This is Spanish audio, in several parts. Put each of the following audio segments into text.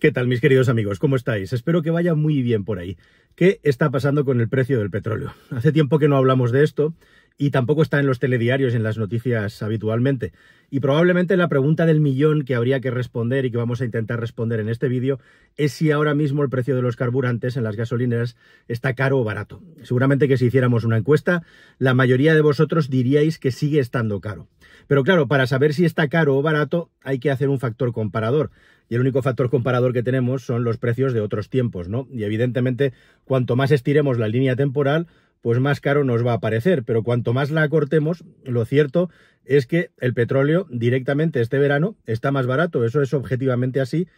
¿Qué tal mis queridos amigos? ¿Cómo estáis? Espero que vaya muy bien por ahí. ¿Qué está pasando con el precio del petróleo? Hace tiempo que no hablamos de esto y tampoco está en los telediarios, en las noticias habitualmente. Y probablemente la pregunta del millón que habría que responder y que vamos a intentar responder en este vídeo es si ahora mismo el precio de los carburantes en las gasolineras está caro o barato. Seguramente que si hiciéramos una encuesta, la mayoría de vosotros diríais que sigue estando caro. Pero claro, para saber si está caro o barato hay que hacer un factor comparador. Y el único factor comparador que tenemos son los precios de otros tiempos, ¿no? Y evidentemente, cuanto más estiremos la línea temporal, pues más caro nos va a parecer. Pero cuanto más la cortemos lo cierto es que el petróleo directamente este verano está más barato, eso es objetivamente así,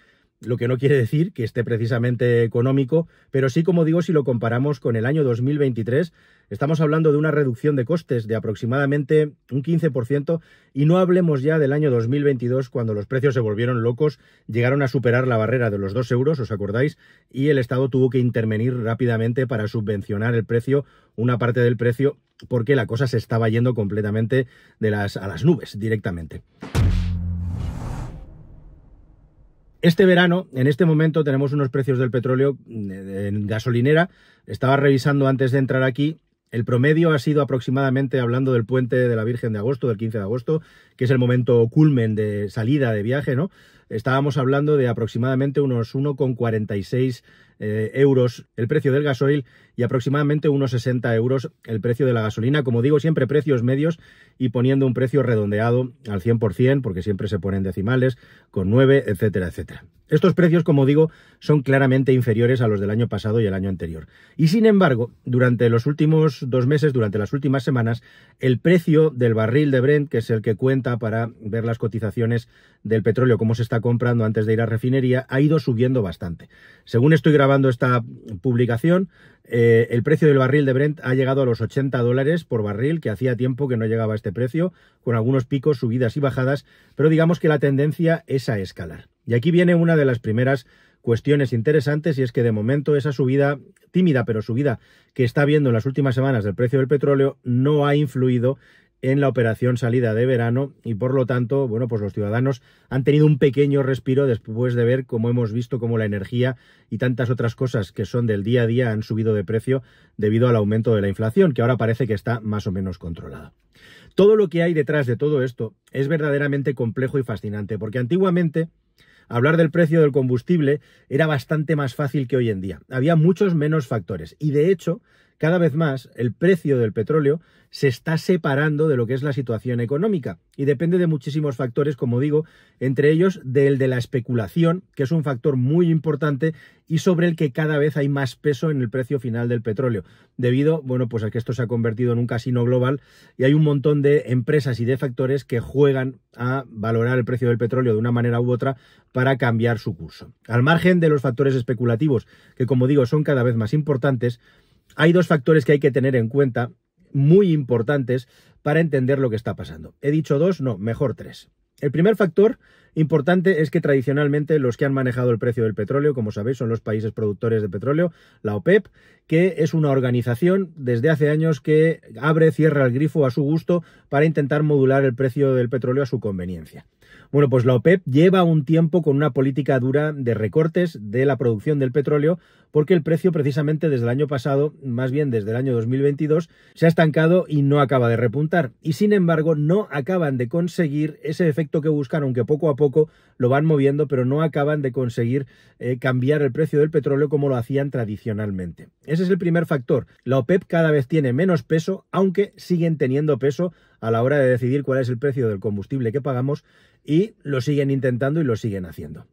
lo que no quiere decir que esté precisamente económico, pero sí, como digo, si lo comparamos con el año 2023, estamos hablando de una reducción de costes de aproximadamente un 15% y no hablemos ya del año 2022 cuando los precios se volvieron locos, llegaron a superar la barrera de los 2 euros, ¿os acordáis? Y el Estado tuvo que intervenir rápidamente para subvencionar el precio, una parte del precio, porque la cosa se estaba yendo completamente de las, a las nubes directamente. Este verano, en este momento, tenemos unos precios del petróleo mm, en gasolinera. Estaba revisando antes de entrar aquí. El promedio ha sido aproximadamente, hablando del puente de la Virgen de Agosto, del 15 de agosto, que es el momento culmen de salida de viaje, ¿no? estábamos hablando de aproximadamente unos 1,46 eh, euros el precio del gasoil y aproximadamente unos 60 euros el precio de la gasolina. Como digo, siempre precios medios y poniendo un precio redondeado al 100%, porque siempre se ponen decimales, con 9, etcétera, etcétera. Estos precios, como digo, son claramente inferiores a los del año pasado y el año anterior. Y sin embargo, durante los últimos dos meses, durante las últimas semanas, el precio del barril de Brent, que es el que cuenta para ver las cotizaciones del petróleo, cómo se está comprando antes de ir a refinería ha ido subiendo bastante. Según estoy grabando esta publicación, eh, el precio del barril de Brent ha llegado a los 80 dólares por barril, que hacía tiempo que no llegaba a este precio, con algunos picos, subidas y bajadas, pero digamos que la tendencia es a escalar. Y aquí viene una de las primeras cuestiones interesantes y es que de momento esa subida tímida pero subida que está viendo en las últimas semanas del precio del petróleo no ha influido en la operación salida de verano y por lo tanto, bueno, pues los ciudadanos han tenido un pequeño respiro después de ver cómo hemos visto cómo la energía y tantas otras cosas que son del día a día han subido de precio debido al aumento de la inflación, que ahora parece que está más o menos controlada. Todo lo que hay detrás de todo esto es verdaderamente complejo y fascinante, porque antiguamente hablar del precio del combustible era bastante más fácil que hoy en día. Había muchos menos factores y de hecho cada vez más el precio del petróleo se está separando de lo que es la situación económica y depende de muchísimos factores, como digo, entre ellos del de la especulación, que es un factor muy importante y sobre el que cada vez hay más peso en el precio final del petróleo, debido, bueno, pues a que esto se ha convertido en un casino global y hay un montón de empresas y de factores que juegan a valorar el precio del petróleo de una manera u otra para cambiar su curso. Al margen de los factores especulativos, que como digo son cada vez más importantes, hay dos factores que hay que tener en cuenta, muy importantes, para entender lo que está pasando. He dicho dos, no, mejor tres. El primer factor importante es que tradicionalmente los que han manejado el precio del petróleo, como sabéis, son los países productores de petróleo, la OPEP, que es una organización desde hace años que abre, cierra el grifo a su gusto para intentar modular el precio del petróleo a su conveniencia. Bueno, pues la OPEP lleva un tiempo con una política dura de recortes de la producción del petróleo porque el precio precisamente desde el año pasado, más bien desde el año 2022, se ha estancado y no acaba de repuntar. Y sin embargo, no acaban de conseguir ese efecto que buscan, aunque poco a poco lo van moviendo, pero no acaban de conseguir eh, cambiar el precio del petróleo como lo hacían tradicionalmente. Ese es el primer factor. La OPEP cada vez tiene menos peso, aunque siguen teniendo peso a la hora de decidir cuál es el precio del combustible que pagamos y lo siguen intentando y lo siguen haciendo.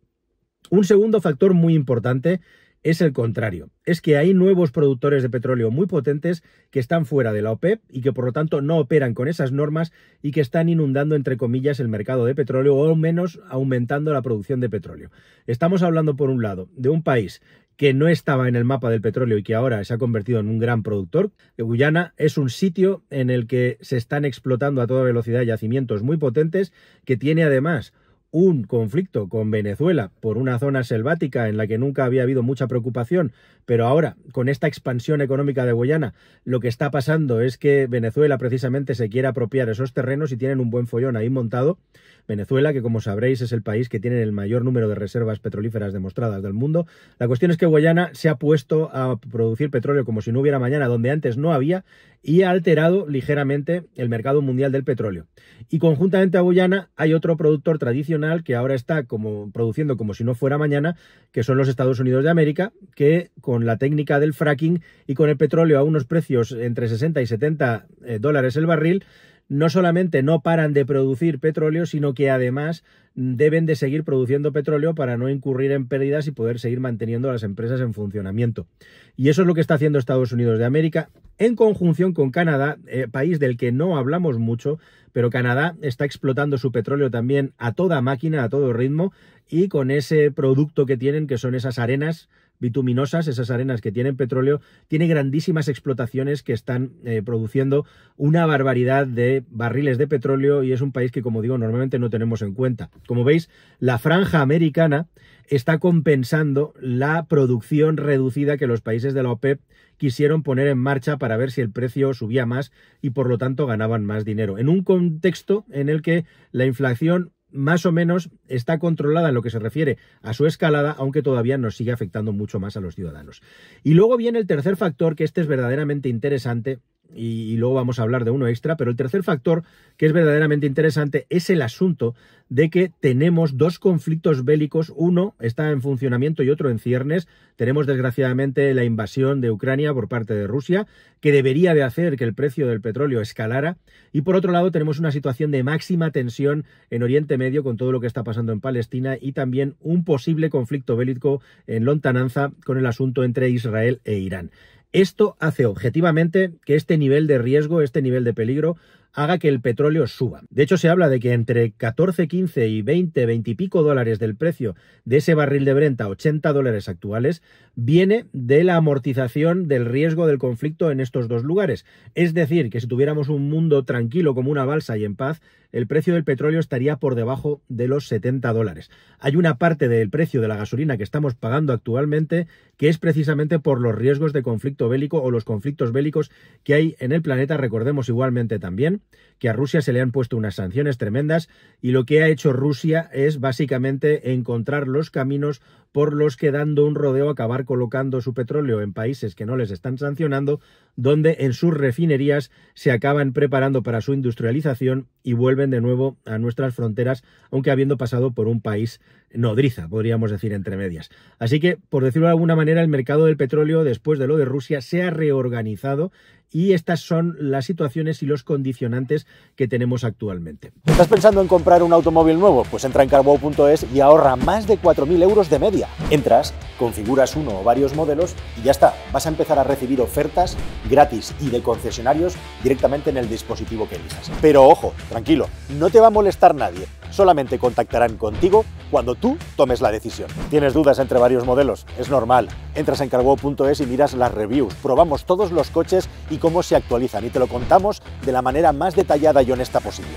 Un segundo factor muy importante es el contrario, es que hay nuevos productores de petróleo muy potentes que están fuera de la OPEP e y que por lo tanto no operan con esas normas y que están inundando entre comillas el mercado de petróleo o al menos aumentando la producción de petróleo. Estamos hablando por un lado de un país que no estaba en el mapa del petróleo y que ahora se ha convertido en un gran productor. Guyana es un sitio en el que se están explotando a toda velocidad yacimientos muy potentes que tiene además un conflicto con Venezuela por una zona selvática en la que nunca había habido mucha preocupación, pero ahora, con esta expansión económica de Guyana, lo que está pasando es que Venezuela precisamente se quiere apropiar esos terrenos y tienen un buen follón ahí montado. Venezuela, que como sabréis es el país que tiene el mayor número de reservas petrolíferas demostradas del mundo. La cuestión es que Guyana se ha puesto a producir petróleo como si no hubiera mañana, donde antes no había, y ha alterado ligeramente el mercado mundial del petróleo. Y conjuntamente a Guyana hay otro productor tradicional que ahora está como, produciendo como si no fuera mañana, que son los Estados Unidos de América, que con la técnica del fracking y con el petróleo a unos precios entre 60 y 70 eh, dólares el barril, no solamente no paran de producir petróleo, sino que además deben de seguir produciendo petróleo para no incurrir en pérdidas y poder seguir manteniendo a las empresas en funcionamiento. Y eso es lo que está haciendo Estados Unidos de América en conjunción con Canadá, eh, país del que no hablamos mucho, pero Canadá está explotando su petróleo también a toda máquina, a todo ritmo, y con ese producto que tienen, que son esas arenas bituminosas, esas arenas que tienen petróleo, tiene grandísimas explotaciones que están eh, produciendo una barbaridad de barriles de petróleo y es un país que, como digo, normalmente no tenemos en cuenta. Como veis, la franja americana está compensando la producción reducida que los países de la OPEP e quisieron poner en marcha para ver si el precio subía más y por lo tanto ganaban más dinero. En un contexto en el que la inflación más o menos está controlada en lo que se refiere a su escalada, aunque todavía nos sigue afectando mucho más a los ciudadanos. Y luego viene el tercer factor, que este es verdaderamente interesante, y, luego vamos a hablar de uno extra, pero el tercer factor que es verdaderamente interesante es el asunto de que tenemos dos conflictos bélicos, uno está en funcionamiento y otro en ciernes. Tenemos desgraciadamente la invasión de Ucrania por parte de Rusia, que debería de hacer que el precio del petróleo escalara, y por otro lado tenemos una situación de máxima tensión en Oriente Medio con todo lo que está pasando en Palestina y también un posible conflicto bélico en lontananza con el asunto entre Israel e Irán. Esto hace objetivamente que este nivel de riesgo, este nivel de peligro, haga que el petróleo suba. De hecho, se habla de que entre 14, 15 y 20, 20 y pico dólares del precio de ese barril de brenta 80 dólares actuales viene de la amortización del riesgo del conflicto en estos dos lugares. Es decir, que si tuviéramos un mundo tranquilo como una balsa y en paz, el precio del petróleo estaría por debajo de los 70 dólares. Hay una parte del precio de la gasolina que estamos pagando actualmente que es precisamente por los riesgos de conflicto bélico o los conflictos bélicos que hay en el planeta, recordemos igualmente también que a Rusia se le han puesto unas sanciones tremendas y lo que ha hecho Rusia es básicamente encontrar los caminos por los que dando un rodeo acabar colocando su petróleo en países que no les están sancionando, donde en sus refinerías se acaban preparando para su industrialización y vuelven de nuevo a nuestras fronteras, aunque habiendo pasado por un país nodriza, podríamos decir, entre medias. Así que, por decirlo de alguna manera, el mercado del petróleo, después de lo de Rusia, se ha reorganizado y estas son las situaciones y los condicionantes que tenemos actualmente. ¿Estás pensando en comprar un automóvil nuevo? Pues entra en carwow.es y ahorra más de 4.000 euros de media. Entras, configuras uno o varios modelos y ya está. Vas a empezar a recibir ofertas gratis y de concesionarios directamente en el dispositivo que elijas. Pero ojo, tranquilo, no te va a molestar nadie solamente contactarán contigo cuando tú tomes la decisión. ¿Tienes dudas entre varios modelos? Es normal. Entras en cargo.es y miras las reviews. Probamos todos los coches y cómo se actualizan y te lo contamos de la manera más detallada y honesta posible.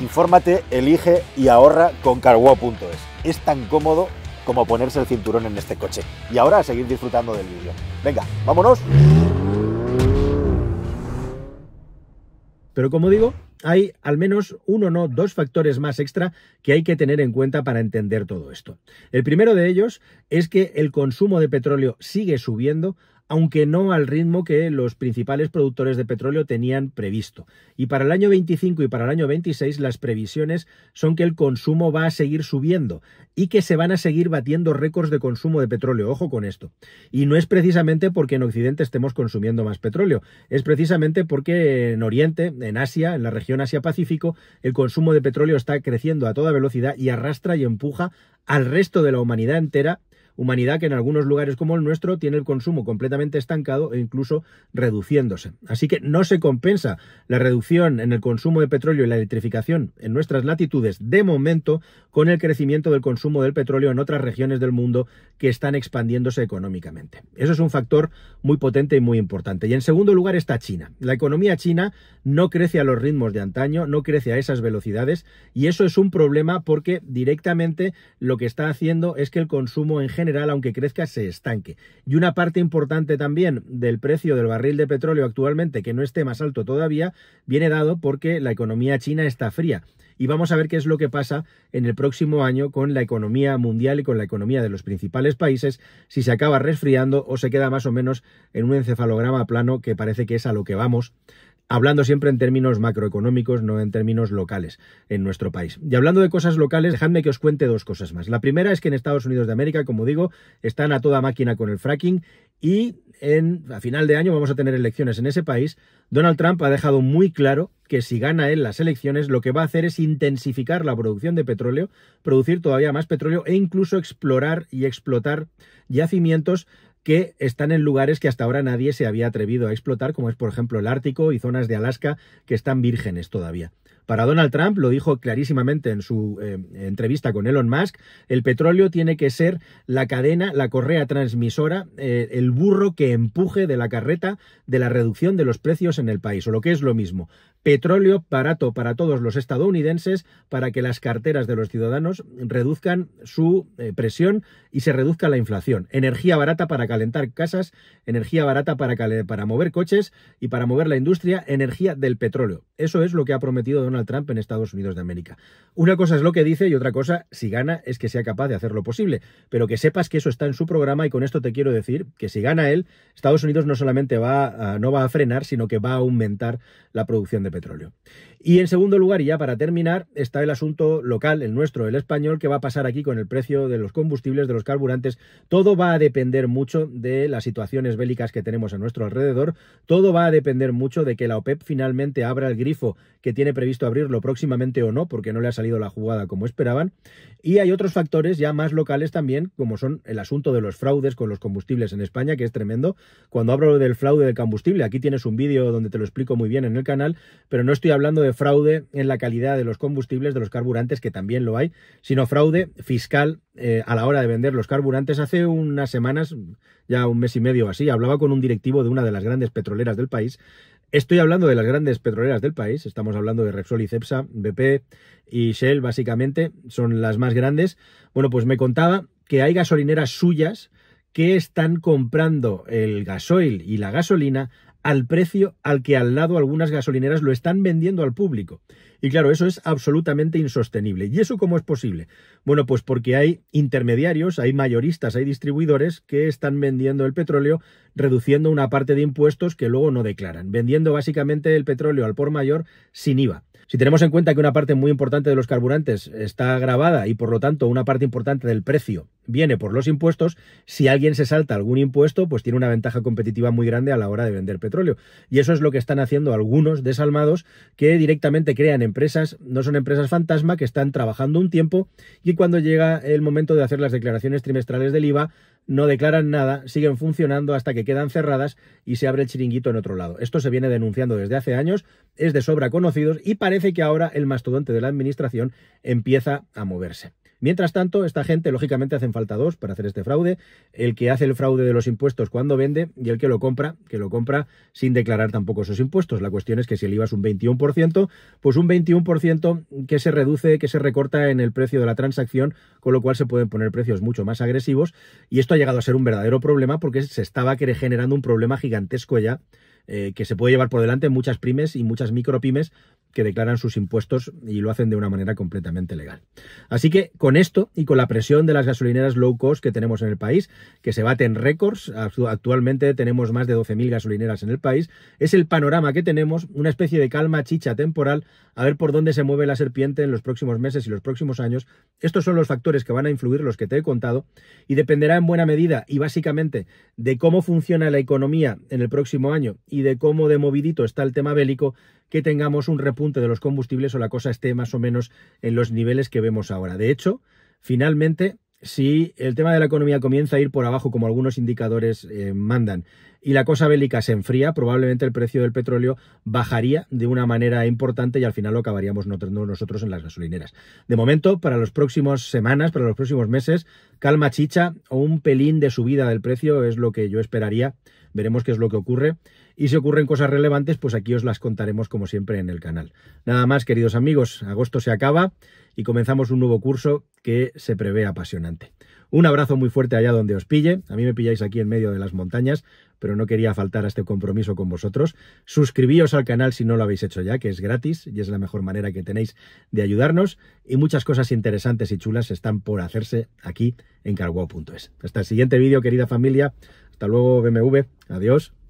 Infórmate, elige y ahorra con cargo.es. Es tan cómodo como ponerse el cinturón en este coche. Y ahora a seguir disfrutando del vídeo. Venga, vámonos. Pero como digo, hay al menos uno, no, dos factores más extra que hay que tener en cuenta para entender todo esto. El primero de ellos es que el consumo de petróleo sigue subiendo aunque no al ritmo que los principales productores de petróleo tenían previsto. Y para el año 25 y para el año 26 las previsiones son que el consumo va a seguir subiendo y que se van a seguir batiendo récords de consumo de petróleo. Ojo con esto. Y no es precisamente porque en Occidente estemos consumiendo más petróleo, es precisamente porque en Oriente, en Asia, en la región Asia-Pacífico, el consumo de petróleo está creciendo a toda velocidad y arrastra y empuja al resto de la humanidad entera humanidad que en algunos lugares como el nuestro tiene el consumo completamente estancado e incluso reduciéndose. Así que no se compensa la reducción en el consumo de petróleo y la electrificación en nuestras latitudes de momento con el crecimiento del consumo del petróleo en otras regiones del mundo que están expandiéndose económicamente. Eso es un factor muy potente y muy importante. Y en segundo lugar está China. La economía china no crece a los ritmos de antaño, no crece a esas velocidades y eso es un problema porque directamente lo que está haciendo es que el consumo en general general, aunque crezca, se estanque. Y una parte importante también del precio del barril de petróleo actualmente, que no esté más alto todavía, viene dado porque la economía china está fría. Y vamos a ver qué es lo que pasa en el próximo año con la economía mundial y con la economía de los principales países, si se acaba resfriando o se queda más o menos en un encefalograma plano que parece que es a lo que vamos hablando siempre en términos macroeconómicos, no en términos locales en nuestro país. Y hablando de cosas locales, dejadme que os cuente dos cosas más. La primera es que en Estados Unidos de América, como digo, están a toda máquina con el fracking y en, a final de año vamos a tener elecciones en ese país. Donald Trump ha dejado muy claro que si gana él las elecciones, lo que va a hacer es intensificar la producción de petróleo, producir todavía más petróleo e incluso explorar y explotar yacimientos que están en lugares que hasta ahora nadie se había atrevido a explotar, como es por ejemplo el Ártico y zonas de Alaska que están vírgenes todavía. Para Donald Trump, lo dijo clarísimamente en su eh, entrevista con Elon Musk, el petróleo tiene que ser la cadena, la correa transmisora, eh, el burro que empuje de la carreta de la reducción de los precios en el país, o lo que es lo mismo, petróleo barato para todos los estadounidenses para que las carteras de los ciudadanos reduzcan su eh, presión y se reduzca la inflación. Energía barata para calentar casas, energía barata para, para mover coches y para mover la industria, energía del petróleo. Eso es lo que ha prometido Donald Trump en Estados Unidos de América. Una cosa es lo que dice y otra cosa, si gana, es que sea capaz de hacer lo posible. Pero que sepas que eso está en su programa y con esto te quiero decir que si gana él, Estados Unidos no solamente va no va a frenar, sino que va a aumentar la producción de petróleo. Y en segundo lugar, y ya para terminar, está el asunto local, el nuestro, el español, que va a pasar aquí con el precio de los combustibles, de los carburantes. Todo va a depender mucho de las situaciones bélicas que tenemos a nuestro alrededor. Todo va a depender mucho de que la OPEP finalmente abra el grifo que tiene previsto abrirlo próximamente o no, porque no le ha salido la jugada como esperaban. Y hay otros factores ya más locales también, como son el asunto de los fraudes con los combustibles en España, que es tremendo. Cuando hablo del fraude del combustible, aquí tienes un vídeo donde te lo explico muy bien en el canal, pero no estoy hablando de fraude en la calidad de los combustibles, de los carburantes, que también lo hay, sino fraude fiscal eh, a la hora de vender los carburantes. Hace unas semanas, ya un mes y medio así, hablaba con un directivo de una de las grandes petroleras del país Estoy hablando de las grandes petroleras del país, estamos hablando de Repsol y Cepsa, BP y Shell básicamente, son las más grandes. Bueno, pues me contaba que hay gasolineras suyas que están comprando el gasoil y la gasolina al precio al que al lado algunas gasolineras lo están vendiendo al público. Y claro, eso es absolutamente insostenible. ¿Y eso cómo es posible? Bueno, pues porque hay intermediarios, hay mayoristas, hay distribuidores que están vendiendo el petróleo reduciendo una parte de impuestos que luego no declaran, vendiendo básicamente el petróleo al por mayor sin IVA. Si tenemos en cuenta que una parte muy importante de los carburantes está grabada y por lo tanto una parte importante del precio viene por los impuestos, si alguien se salta algún impuesto, pues tiene una ventaja competitiva muy grande a la hora de vender petróleo. Y eso es lo que están haciendo algunos desalmados que directamente crean empresas, no son empresas fantasma, que están trabajando un tiempo y cuando llega el momento de hacer las declaraciones trimestrales del IVA, no declaran nada, siguen funcionando hasta que quedan cerradas y se abre el chiringuito en otro lado. Esto se viene denunciando desde hace años, es de sobra conocidos y parece que ahora el mastodonte de la administración empieza a moverse. Mientras tanto, esta gente, lógicamente, hacen falta dos para hacer este fraude. El que hace el fraude de los impuestos cuando vende y el que lo compra, que lo compra sin declarar tampoco esos impuestos. La cuestión es que si el IVA es un 21%, pues un 21% que se reduce, que se recorta en el precio de la transacción, con lo cual se pueden poner precios mucho más agresivos. Y esto ha llegado a ser un verdadero problema porque se estaba generando un problema gigantesco ya eh, que se puede llevar por delante muchas pymes y muchas micropymes que declaran sus impuestos y lo hacen de una manera completamente legal. Así que con esto y con la presión de las gasolineras low cost que tenemos en el país, que se baten récords, actualmente tenemos más de 12.000 gasolineras en el país, es el panorama que tenemos, una especie de calma chicha temporal, a ver por dónde se mueve la serpiente en los próximos meses y los próximos años. Estos son los factores que van a influir, los que te he contado, y dependerá en buena medida y básicamente de cómo funciona la economía en el próximo año y de cómo de movidito está el tema bélico, que tengamos un repunte de los combustibles o la cosa esté más o menos en los niveles que vemos ahora. De hecho, finalmente, si el tema de la economía comienza a ir por abajo, como algunos indicadores eh, mandan, y la cosa bélica se enfría, probablemente el precio del petróleo bajaría de una manera importante y al final lo acabaríamos notando nosotros en las gasolineras. De momento, para las próximas semanas, para los próximos meses, calma chicha o un pelín de subida del precio es lo que yo esperaría. Veremos qué es lo que ocurre y si ocurren cosas relevantes, pues aquí os las contaremos como siempre en el canal. Nada más, queridos amigos, agosto se acaba y comenzamos un nuevo curso que se prevé apasionante. Un abrazo muy fuerte allá donde os pille. A mí me pilláis aquí en medio de las montañas, pero no quería faltar a este compromiso con vosotros. Suscribíos al canal si no lo habéis hecho ya, que es gratis y es la mejor manera que tenéis de ayudarnos. Y muchas cosas interesantes y chulas están por hacerse aquí en carwow.es. Hasta el siguiente vídeo, querida familia. Hasta luego, BMW. Adiós.